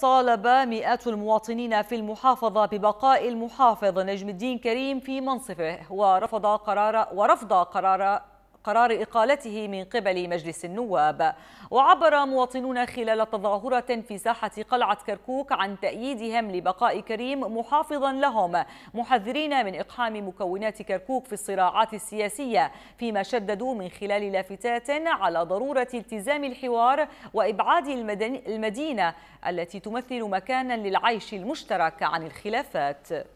طالب مئات المواطنين في المحافظة ببقاء المحافظ نجم الدين كريم في منصفه ورفض قرار ورفض قرار قرار إقالته من قبل مجلس النواب وعبر مواطنون خلال تظاهرة في ساحة قلعة كركوك عن تأييدهم لبقاء كريم محافظا لهم محذرين من إقحام مكونات كركوك في الصراعات السياسية فيما شددوا من خلال لافتات على ضرورة التزام الحوار وإبعاد المدينة التي تمثل مكانا للعيش المشترك عن الخلافات